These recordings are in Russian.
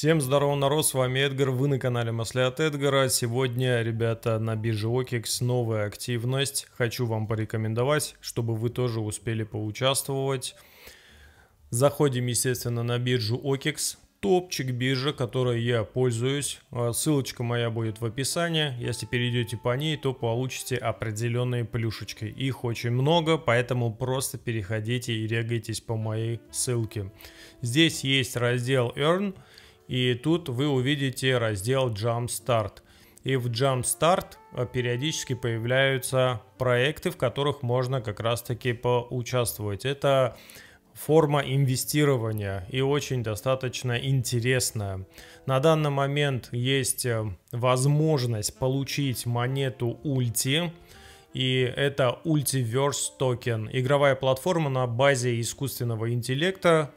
Всем здорово, народ, с вами Эдгар, вы на канале Масли от Эдгара. Сегодня, ребята, на бирже OKEX новая активность. Хочу вам порекомендовать, чтобы вы тоже успели поучаствовать. Заходим, естественно, на биржу OKEX, топчик биржа, которой я пользуюсь. А, ссылочка моя будет в описании. Если перейдете по ней, то получите определенные плюшечки. Их очень много, поэтому просто переходите и регайтесь по моей ссылке. Здесь есть раздел Earn. И тут вы увидите раздел Jump Start. И в Jump Start периодически появляются проекты, в которых можно как раз-таки поучаствовать. Это форма инвестирования и очень достаточно интересная. На данный момент есть э, возможность получить монету Ulti. и это Ultiverse токен, игровая платформа на базе искусственного интеллекта,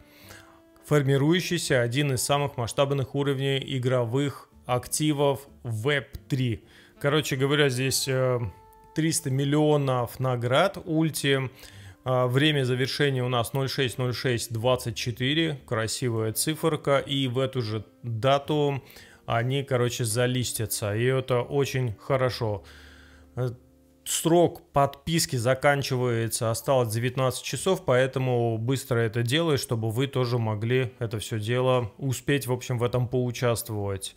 формирующийся один из самых масштабных уровней игровых активов Web3. Короче говоря, здесь 300 э, миллионов наград ульти. Э, время завершения у нас 06.06.24, красивая циферка, и в эту же дату они, короче, залистятся, и это очень хорошо. Э, срок подписки заканчивается, осталось 19 часов, поэтому быстро это делай, чтобы вы тоже могли это все дело успеть, в общем, в этом поучаствовать.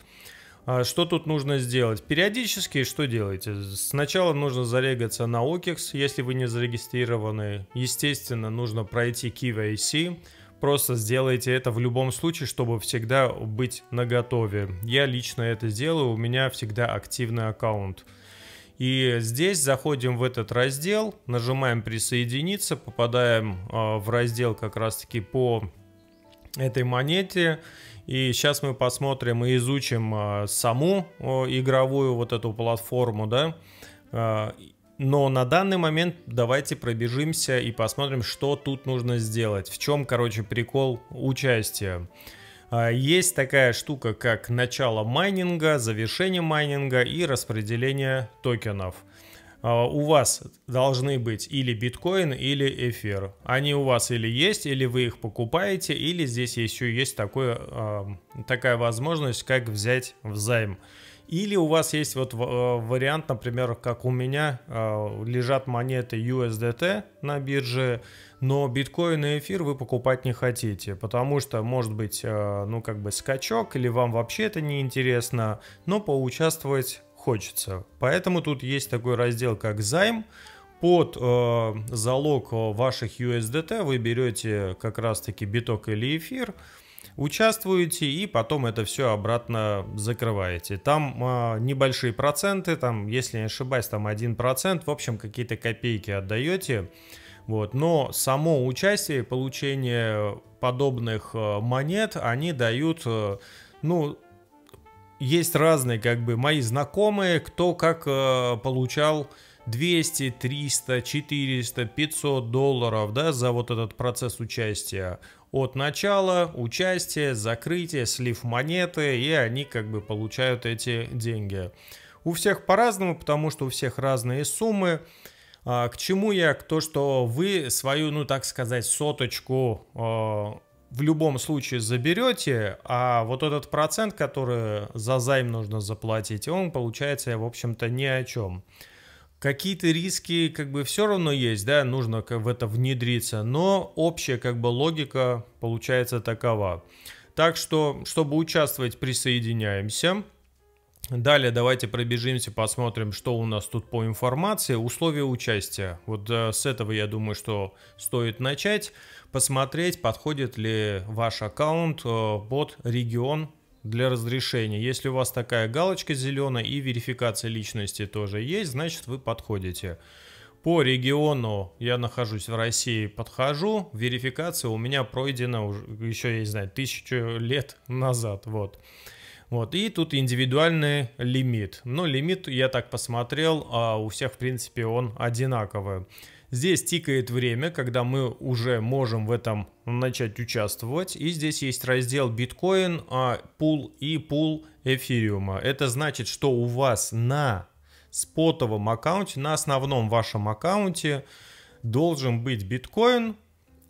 А что тут нужно сделать? Периодически что делаете? Сначала нужно зарегаться на OKEX, если вы не зарегистрированы. Естественно, нужно пройти KYC. Просто сделайте это в любом случае, чтобы всегда быть на готове. Я лично это сделаю, у меня всегда активный аккаунт. И здесь заходим в этот раздел, нажимаем присоединиться, попадаем а, в раздел как раз таки по этой монете. И сейчас мы посмотрим и изучим а, саму игровую вот эту платформу, да. А, но на данный момент давайте пробежимся и посмотрим, что тут нужно сделать. В чем, короче, прикол участия. А, есть такая штука, как начало майнинга, завершение майнинга и распределение токенов. А, у вас должны быть или биткоин, или эфир. Они у вас или есть, или вы их покупаете, или здесь еще есть такое, а, такая возможность, как взять взайм. Или у вас есть вот вариант, например, как у меня, лежат монеты USDT на бирже, но биткоин и эфир вы покупать не хотите, потому что может быть, э, ну как бы скачок или вам вообще это не интересно, но поучаствовать хочется. Поэтому тут есть такой раздел как займ, под э, залог ваших USDT вы берете как раз-таки биток или эфир, участвуете и потом это все обратно закрываете. Там э, небольшие проценты, там, если не ошибаюсь, там 1%, в общем, какие-то копейки отдаете. Вот. Но само участие, получение подобных э, монет, они дают, э, ну, есть разные, как бы, мои знакомые, кто как э, получал 200, 300, 400, 500 долларов, да, за вот этот процесс участия. От начала, участия, закрытия, слив монеты, и они как бы получают эти деньги. У всех по-разному, потому что у всех разные суммы. А, к чему я? К то, что вы свою, ну так сказать, соточку а, в любом случае заберете, а вот этот процент, который за займ нужно заплатить, он получается, в общем-то, ни о чем. Какие-то риски как бы все равно есть, да, нужно в это внедриться, но общая как бы логика получается такова. Так что, чтобы участвовать, присоединяемся – Далее давайте пробежимся, посмотрим, что у нас тут по информации. Условия участия. Вот э, с этого, я думаю, что стоит начать. Посмотреть, подходит ли ваш аккаунт э, под регион для разрешения. Если у вас такая галочка зеленая и верификация личности тоже есть, значит вы подходите. По региону я нахожусь в России, подхожу. Верификация у меня пройдена уже, еще, я не знаю, тысячу лет назад. Вот. Вот, и тут индивидуальный лимит. Ну, лимит я так посмотрел, а у всех, в принципе, он одинаковый. Здесь тикает время, когда мы уже можем в этом начать участвовать. И здесь есть раздел биткоин, а, пул и пул эфириума. Это значит, что у вас на спотовом аккаунте, на основном вашем аккаунте должен быть биткоин,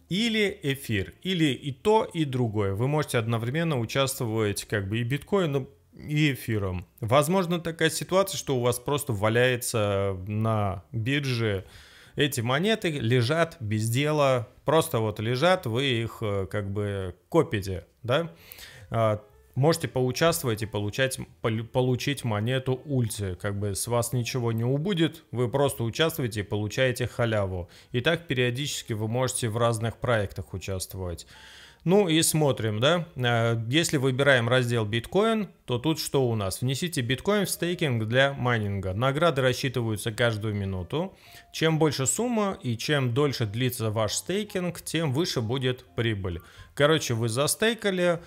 или эфир, или и то, и другое. Вы можете одновременно участвовать как бы и биткоином, и эфиром. Возможно такая ситуация, что у вас просто валяется на бирже эти монеты, лежат без дела, просто вот лежат, вы их э, как бы копите, да? А, можете поучаствовать и получать, получить монету ульти. Как бы с вас ничего не убудет, вы просто участвуете и получаете халяву. И так периодически вы можете в разных проектах участвовать. Ну и смотрим, да, э, если выбираем раздел биткоин, то тут что у нас? Внесите биткоин в стейкинг для майнинга. Награды рассчитываются каждую минуту. Чем больше сумма и чем дольше длится ваш стейкинг, тем выше будет прибыль. Короче, вы застейкали,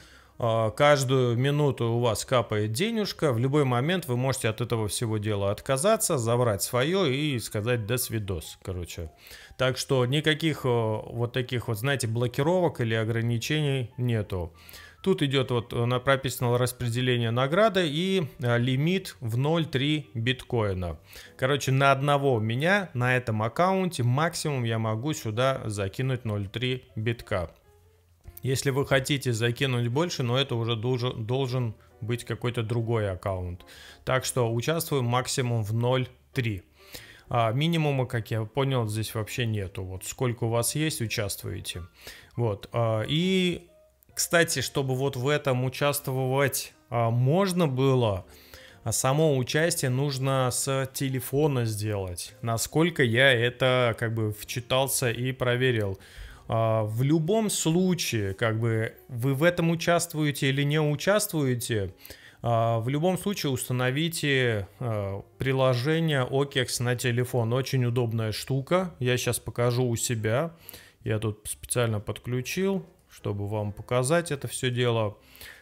а, каждую минуту у вас капает денежка, в любой момент вы можете от этого всего дела отказаться, забрать свое и сказать «до свидос», короче. Так что никаких э, вот таких вот, знаете, блокировок или ограничений нету. Тут идет вот э, прописано распределение награды и э, лимит в 0.3 биткоина. Короче, на одного меня на этом аккаунте максимум я могу сюда закинуть 0.3 битка. Если вы хотите закинуть больше, но это уже должен, должен быть какой-то другой аккаунт. Так что участвую максимум в 0.3. А минимума, как я понял, здесь вообще нету. Вот сколько у вас есть, участвуете. Вот. А, и, кстати, чтобы вот в этом участвовать а, можно было, а само участие нужно с телефона сделать. Насколько я это как бы вчитался и проверил. А, в любом случае, как бы вы в этом участвуете или не участвуете, а, в любом случае установите а, приложение OKEX на телефон. Очень удобная штука. Я сейчас покажу у себя. Я тут специально подключил, чтобы вам показать это все дело.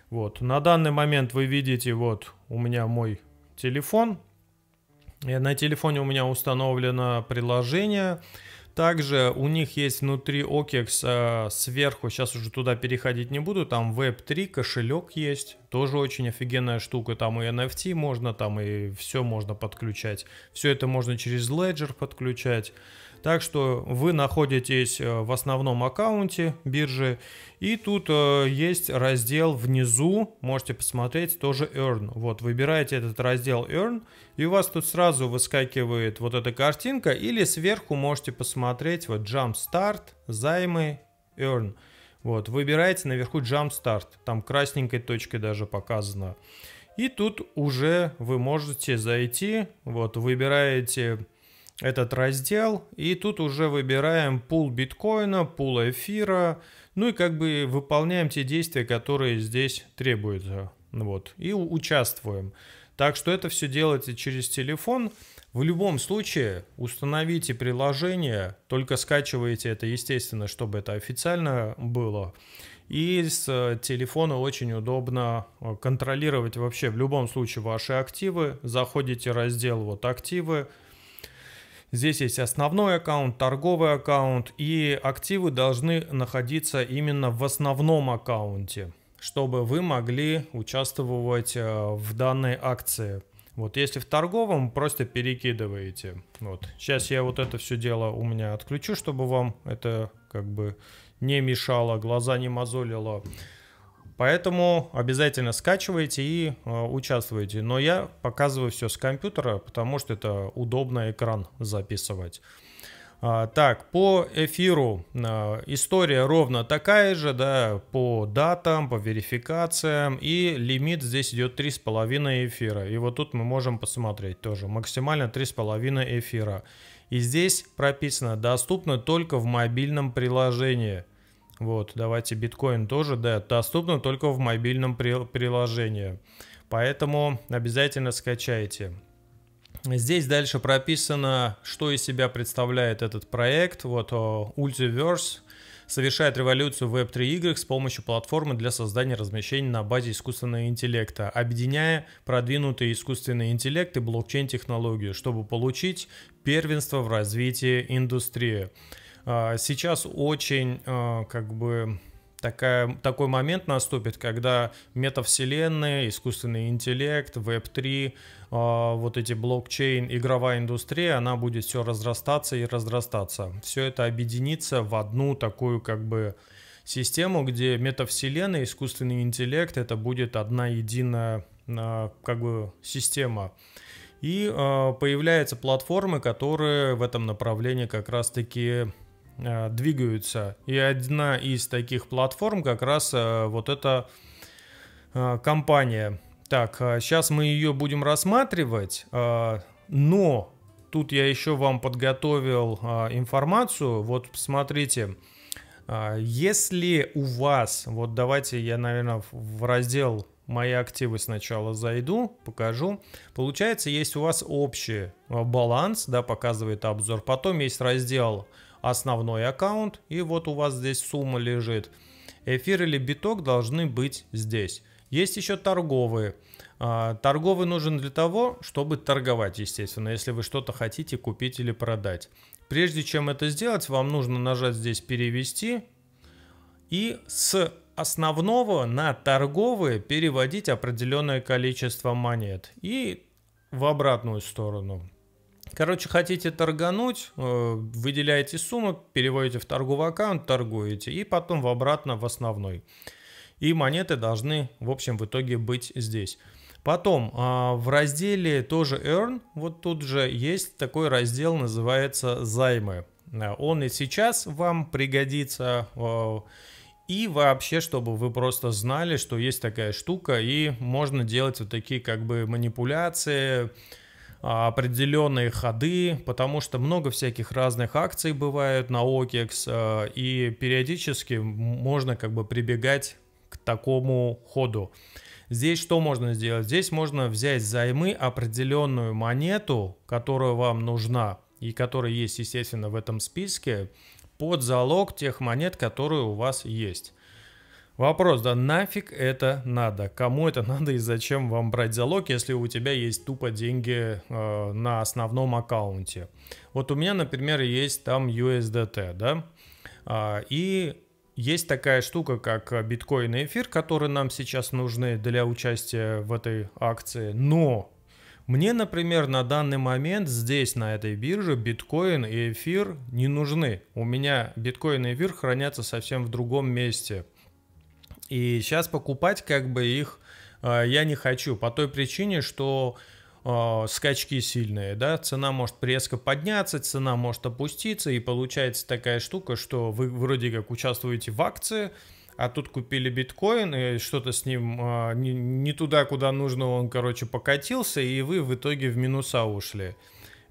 Вот. На данный момент вы видите, вот у меня мой телефон. И э, на телефоне у меня установлено приложение. Также у них есть внутри OKEX э, сверху, сейчас уже туда переходить не буду, там Web3 кошелек есть, тоже очень офигенная штука, там и NFT можно, там и все можно подключать. Все это можно через Ledger подключать. Так что вы находитесь э, в основном аккаунте биржи. И тут э, есть раздел внизу, можете посмотреть, тоже Earn. Вот, выбираете этот раздел Earn, и у вас тут сразу выскакивает вот эта картинка. Или сверху можете посмотреть, вот Jump Start, займы, Earn. Вот, выбираете наверху Jump Start, там красненькой точкой даже показано. И тут уже вы можете зайти, вот, выбираете этот раздел, и тут уже выбираем пул биткоина, пул эфира, ну и как бы выполняем те действия, которые здесь требуются. Вот, и участвуем. Так что это все делается через телефон. В любом случае установите приложение, только скачивайте это, естественно, чтобы это официально было. И с телефона очень удобно э, контролировать вообще в любом случае ваши активы. Заходите в раздел вот «Активы», Здесь есть основной аккаунт, торговый аккаунт и активы должны находиться именно в основном аккаунте, чтобы вы могли участвовать э, в данной акции. Вот если в торговом, просто перекидываете. Вот. Сейчас я вот это все дело у меня отключу, чтобы вам это как бы не мешало, глаза не мозолило. Поэтому обязательно скачивайте и э, участвуйте. Но я показываю все с компьютера, потому что это удобно экран записывать. А, так, по эфиру э, история ровно такая же, да, по датам, по верификациям, и лимит здесь идет 3,5 эфира. И вот тут мы можем посмотреть тоже, максимально 3,5 эфира. И здесь прописано, доступно только в мобильном приложении – вот, давайте биткоин тоже, да, доступно только в мобильном приложении. Поэтому обязательно скачайте. Здесь дальше прописано, что из себя представляет этот проект. Вот Ultiverse э, совершает революцию в Web3 играх с помощью платформы для создания размещений на базе искусственного интеллекта, объединяя продвинутый искусственный интеллект и блокчейн-технологию, чтобы получить первенство в развитии индустрии. А, сейчас очень а, как бы такая, такой момент наступит, когда метавселенные, искусственный интеллект, веб-3, а, вот эти блокчейн, игровая индустрия, она будет все разрастаться и разрастаться. Все это объединится в одну такую как бы систему, где метавселенная, искусственный интеллект, это будет одна единая как бы система. И э, появляются платформы, которые в этом направлении как раз-таки Э, двигаются. И одна из таких платформ как раз э, вот эта э, компания. Так, сейчас мы ее будем рассматривать, но тут я еще вам подготовил информацию. Вот посмотрите, если у вас, вот давайте я, наверное, в раздел мои активы сначала зайду, покажу. Получается, есть у вас общий баланс, да, показывает обзор. Потом есть раздел основной аккаунт, и вот у вас здесь сумма лежит. Эфир или биток должны быть здесь. Есть еще торговые. А, торговый нужен для того, чтобы торговать, естественно, если вы что-то хотите купить или продать. Прежде чем это сделать, вам нужно нажать здесь «Перевести» и с основного на торговые переводить определенное количество монет и в обратную сторону. Короче, хотите торгануть, э, выделяете сумму, переводите в торговый аккаунт, торгуете, и потом в обратно в основной. И монеты должны, в общем, в итоге быть здесь. Потом а, в разделе тоже Earn, вот тут же есть такой раздел, называется «Займы». Э, он и сейчас вам пригодится. Э, и вообще, чтобы вы просто знали, что есть такая штука, и можно делать вот такие как бы манипуляции, а, определенные ходы, потому что много всяких разных акций бывает на OKEX, а, и периодически можно как бы прибегать к такому ходу. Здесь что можно сделать? Здесь можно взять займы определенную монету, которая вам нужна, и которая есть, естественно, в этом списке, под залог тех монет, которые у вас есть. Вопрос, да нафиг это надо? Кому это надо и зачем вам брать залог, если у тебя есть тупо деньги э, на основном аккаунте? Вот у меня, например, есть там USDT, да, э, и есть такая штука, как биткоин и эфир, которые нам сейчас нужны для участия в этой акции. Но мне, например, на данный момент здесь, на этой бирже, биткоин и эфир не нужны. У меня биткоин и эфир хранятся совсем в другом месте – и сейчас покупать как бы их э, я не хочу по той причине, что э, скачки сильные, да, цена может резко подняться, цена может опуститься, и получается такая штука, что вы вроде как участвуете в акции, а тут купили биткоин, и что-то с ним э, не, не туда, куда нужно, он, короче, покатился, и вы в итоге в минуса ушли.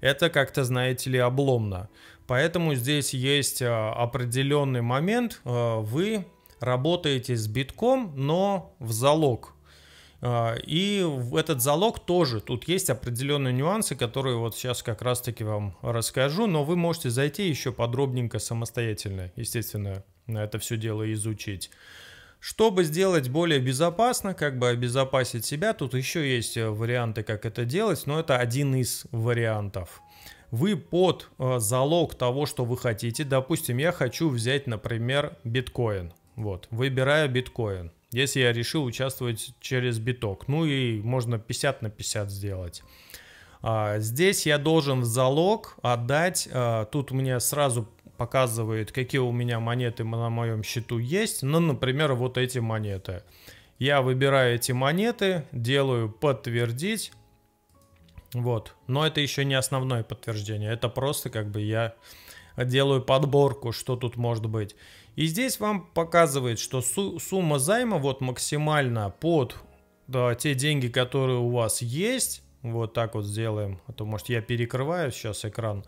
Это как-то, знаете ли, обломно. Поэтому здесь есть э, определенный момент. Э, вы работаете с битком, но в залог. А, и этот залог тоже, тут есть определенные нюансы, которые вот сейчас как раз-таки вам расскажу, но вы можете зайти еще подробненько самостоятельно, естественно, на это все дело изучить. Чтобы сделать более безопасно, как бы обезопасить себя, тут еще есть э, варианты, как это делать, но это один из вариантов. Вы под э, залог того, что вы хотите, допустим, я хочу взять, например, биткоин. Вот, выбираю биткоин. Если я решил участвовать через биток, ну и можно 50 на 50 сделать. А, здесь я должен в залог отдать, а, тут мне сразу показывает, какие у меня монеты на моем счету есть, ну, например, вот эти монеты. Я выбираю эти монеты, делаю подтвердить, вот. Но это еще не основное подтверждение. Это просто как бы я делаю подборку, что тут может быть. И здесь вам показывает, что су сумма займа вот максимально под да, те деньги, которые у вас есть. Вот так вот сделаем. А то, может, я перекрываю сейчас экран.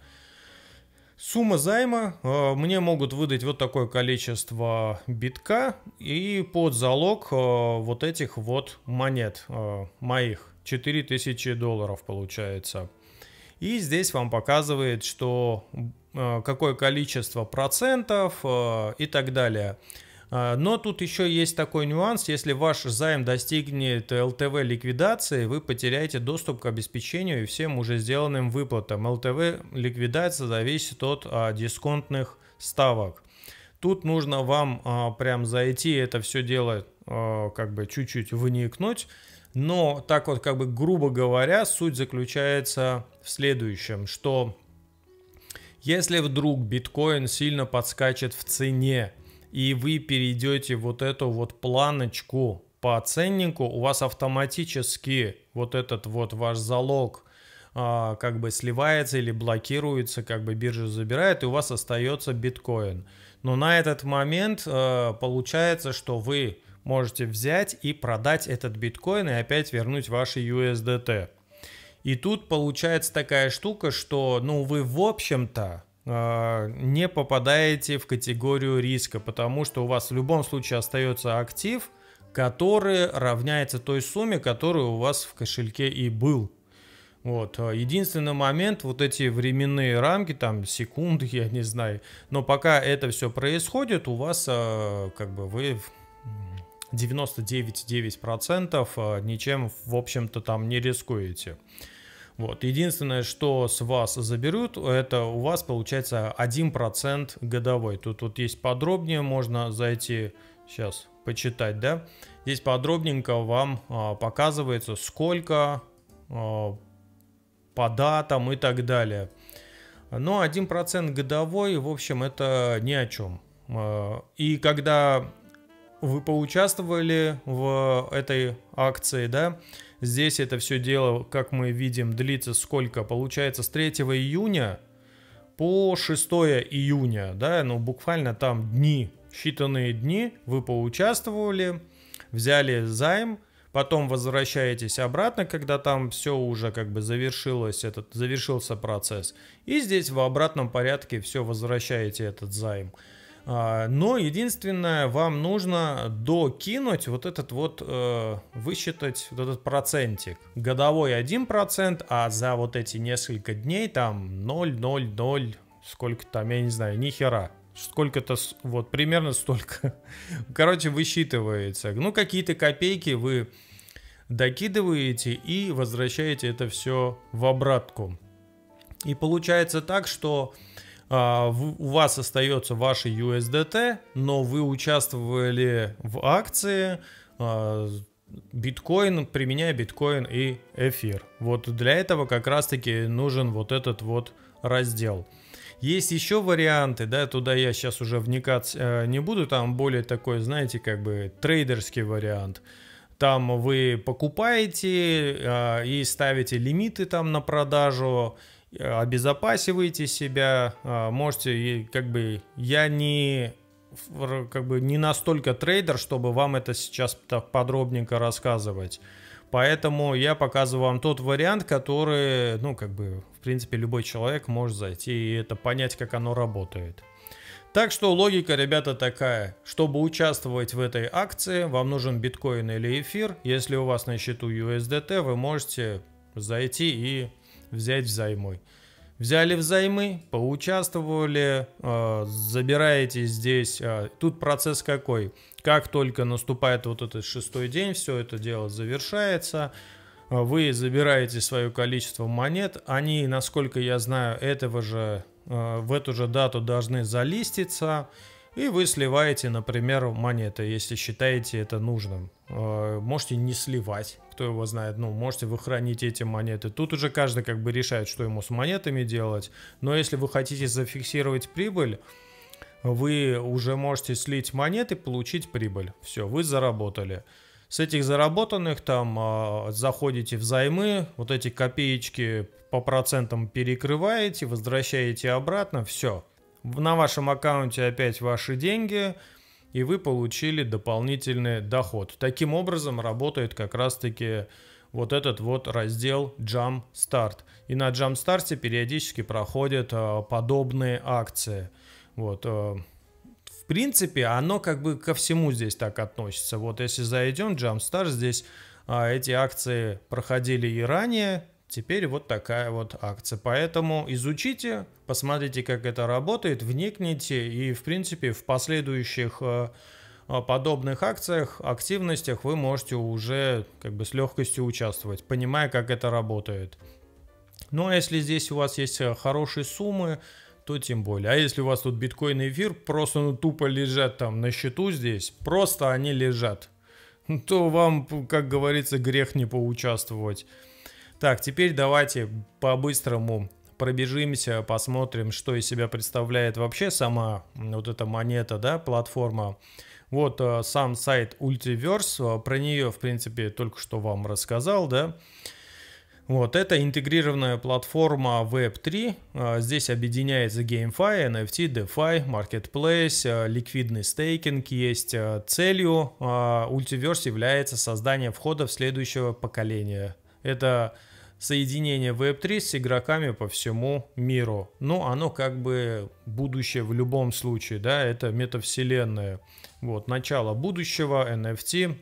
Сумма займа. Э, мне могут выдать вот такое количество битка и под залог э, вот этих вот монет э, моих. 4000 долларов получается. И здесь вам показывает, что э, какое количество процентов э, и так далее. Э, но тут еще есть такой нюанс, если ваш займ достигнет ЛТВ ликвидации, вы потеряете доступ к обеспечению и всем уже сделанным выплатам. ЛТВ ликвидация зависит от а, дисконтных ставок. Тут нужно вам а, прям зайти, это все дело а, как бы чуть-чуть вникнуть но так вот, как бы грубо говоря, суть заключается в следующем, что если вдруг биткоин сильно подскачет в цене, и вы перейдете вот эту вот планочку по ценнику, у вас автоматически вот этот вот ваш залог а, как бы сливается или блокируется, как бы биржа забирает, и у вас остается биткоин. Но на этот момент а, получается, что вы можете взять и продать этот биткоин и опять вернуть ваши USDT. И тут получается такая штука, что ну вы в общем-то а, не попадаете в категорию риска, потому что у вас в любом случае остается актив, который равняется той сумме, которая у вас в кошельке и был. Вот. А, единственный момент, вот эти временные рамки, там секунды, я не знаю, но пока это все происходит, у вас а, как бы вы 99,9% а, ничем, в общем-то, там не рискуете. Вот. Единственное, что с вас заберут, это у вас получается 1% годовой. Тут вот есть подробнее, можно зайти сейчас почитать, да. Здесь подробненько вам а, показывается, сколько а, по датам и так далее. Но ну, 1% годовой, в общем, это ни о чем. А, и когда вы поучаствовали в этой акции, да, здесь это все дело, как мы видим, длится сколько? Получается, с 3 июня по 6 июня, да, ну буквально там дни, считанные дни, вы поучаствовали, взяли займ, потом возвращаетесь обратно, когда там все уже как бы завершилось, этот, завершился процесс, и здесь в обратном порядке все возвращаете этот займ. А, но единственное, вам нужно докинуть вот этот вот, э, высчитать вот этот процентик. Годовой 1%, а за вот эти несколько дней там 0, 0, 0, сколько там, я не знаю, ни хера. Сколько-то, вот примерно столько. Короче, высчитывается. Ну, какие-то копейки вы докидываете и возвращаете это все в обратку. И получается так, что а, у вас остается ваши USDT, но вы участвовали в акции а, биткоин, применяя биткоин и эфир. Вот для этого как раз-таки нужен вот этот вот раздел. Есть еще варианты, да, туда я сейчас уже вникать э, не буду, там более такой, знаете, как бы трейдерский вариант. Там вы покупаете э, и ставите лимиты там на продажу, обезопасивайте себя, а, можете, как бы, я не как бы не настолько трейдер, чтобы вам это сейчас так подробненько рассказывать. Поэтому я показываю вам тот вариант, который, ну, как бы, в принципе, любой человек может зайти и это понять, как оно работает. Так что логика, ребята, такая. Чтобы участвовать в этой акции, вам нужен биткоин или эфир. Если у вас на счету USDT, вы можете зайти и взять взаймы. Взяли взаймы, поучаствовали, э, забираете здесь. Э, тут процесс какой? Как только наступает вот этот шестой день, все это дело завершается. Э, вы забираете свое количество монет. Они, насколько я знаю, этого же, э, в эту же дату должны залиститься и вы сливаете, например, монеты, если считаете это нужным. Э, можете не сливать, кто его знает, ну, можете вы хранить эти монеты. Тут уже каждый как бы решает, что ему с монетами делать, но если вы хотите зафиксировать прибыль, вы уже можете слить монеты, получить прибыль. Все, вы заработали. С этих заработанных там э, заходите в займы, вот эти копеечки по процентам перекрываете, возвращаете обратно, все на вашем аккаунте опять ваши деньги, и вы получили дополнительный доход. Таким образом работает как раз-таки вот этот вот раздел Jump Start. И на Jump Start периодически проходят э, подобные акции. Вот, э, в принципе, оно как бы ко всему здесь так относится. Вот если зайдем, Jumpstart здесь а, эти акции проходили и ранее, Теперь вот такая вот акция. Поэтому изучите, посмотрите, как это работает, вникните и, в принципе, в последующих э, э, подобных акциях, активностях вы можете уже как бы с легкостью участвовать, понимая, как это работает. Но ну, а если здесь у вас есть э, хорошие суммы, то тем более. А если у вас тут биткоин и эфир просто ну, тупо лежат там на счету здесь, просто они лежат, то вам, как говорится, грех не поучаствовать. Так, теперь давайте по-быстрому пробежимся, посмотрим, что из себя представляет вообще сама вот эта монета, да, платформа. Вот э, сам сайт Ultiverse, э, про нее, в принципе, только что вам рассказал, да. Вот, это интегрированная платформа Web3. Э, здесь объединяется GameFi, NFT, DeFi, Marketplace, ликвидный стейкинг есть. Целью Ультиверс является создание входа в следующего поколения. Это соединение Web3 с игроками по всему миру. Ну, оно как бы будущее в любом случае, да, это метавселенная. Вот, начало будущего, NFT.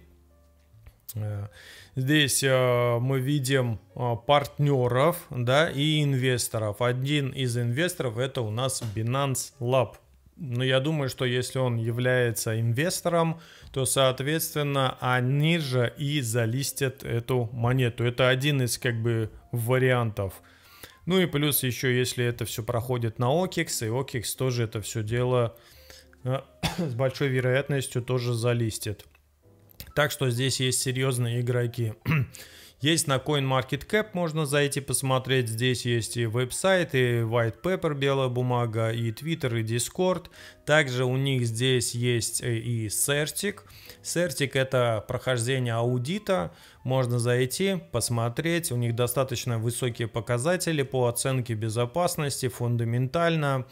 Э, здесь э, мы видим э, партнеров, да, и инвесторов. Один из инвесторов это у нас Binance Lab. Но я думаю, что если он является инвестором, то, соответственно, они же и залистят эту монету. Это один из как бы вариантов. Ну и плюс еще, если это все проходит на OKEX, и OKEX тоже это все дело э, с большой вероятностью тоже залистит. Так что здесь есть серьезные игроки. Есть на CoinMarketCap, можно зайти посмотреть. Здесь есть и веб-сайт, и white paper, белая бумага, и Twitter, и Discord. Также у них здесь есть э, и Certic. Certic это прохождение аудита можно зайти, посмотреть, у них достаточно высокие показатели по оценке безопасности, фундаментально.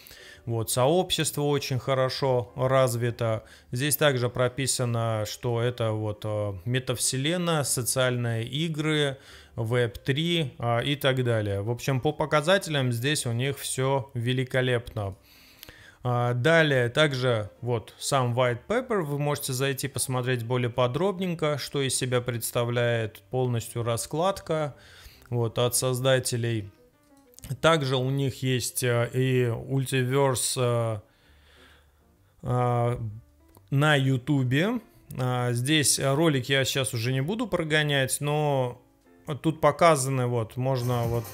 Вот, сообщество очень хорошо развито. Здесь также прописано, что это вот э, метавселенная, социальные игры, Web3 а, и так далее. В общем, по показателям здесь у них все великолепно. А, далее, также вот сам White Paper, вы можете зайти посмотреть более подробненько, что из себя представляет полностью раскладка вот, от создателей. Также у них есть э, и Ultiverse э, э, на YouTube. А, здесь ролик я сейчас уже не буду прогонять, но тут показаны, вот, можно вот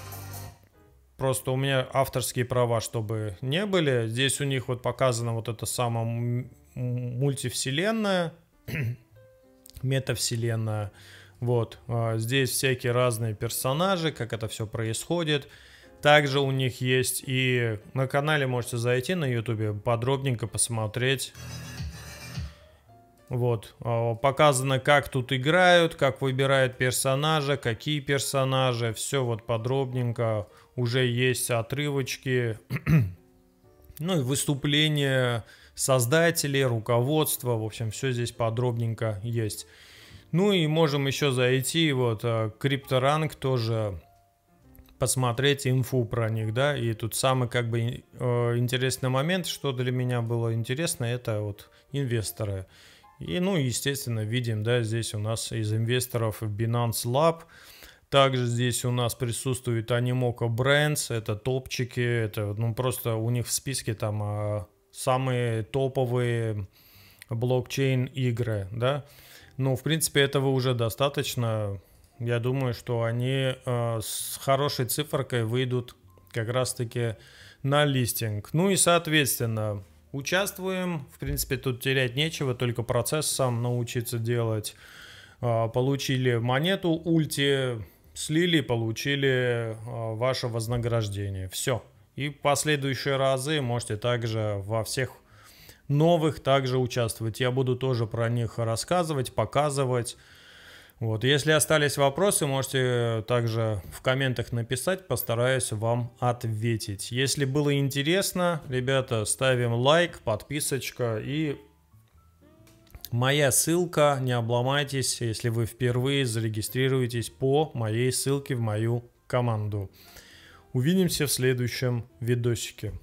Просто у меня авторские права, чтобы не были. Здесь у них вот показана вот эта самая мультивселенная, метавселенная. Вот, а, здесь всякие разные персонажи, как это все происходит. Также у них есть и на канале можете зайти на ютубе, подробненько посмотреть. Вот, а, показано, как тут играют, как выбирают персонажа, какие персонажи, все вот подробненько уже есть отрывочки, ну и выступления создателей, руководства, в общем, все здесь подробненько есть. Ну и можем еще зайти, вот, э, крипторанг тоже посмотреть инфу про них, да, и тут самый как бы э, интересный момент, что для меня было интересно, это вот инвесторы. И, ну, естественно, видим, да, здесь у нас из инвесторов Binance Lab, также здесь у нас присутствует Animoca Brands, это топчики, это ну просто у них в списке там а, самые топовые блокчейн игры, да. Ну, в принципе, этого уже достаточно. Я думаю, что они а, с хорошей цифркой выйдут как раз-таки на листинг. Ну и, соответственно, участвуем. В принципе, тут терять нечего, только процесс сам научиться делать. А, получили монету ульти, слили, получили а, ваше вознаграждение. Все. И в последующие разы можете также во всех новых также участвовать. Я буду тоже про них рассказывать, показывать. Вот, если остались вопросы, можете также в комментах написать, постараюсь вам ответить. Если было интересно, ребята, ставим лайк, подписочка и Моя ссылка, не обломайтесь, если вы впервые зарегистрируетесь по моей ссылке в мою команду. Увидимся в следующем видосике.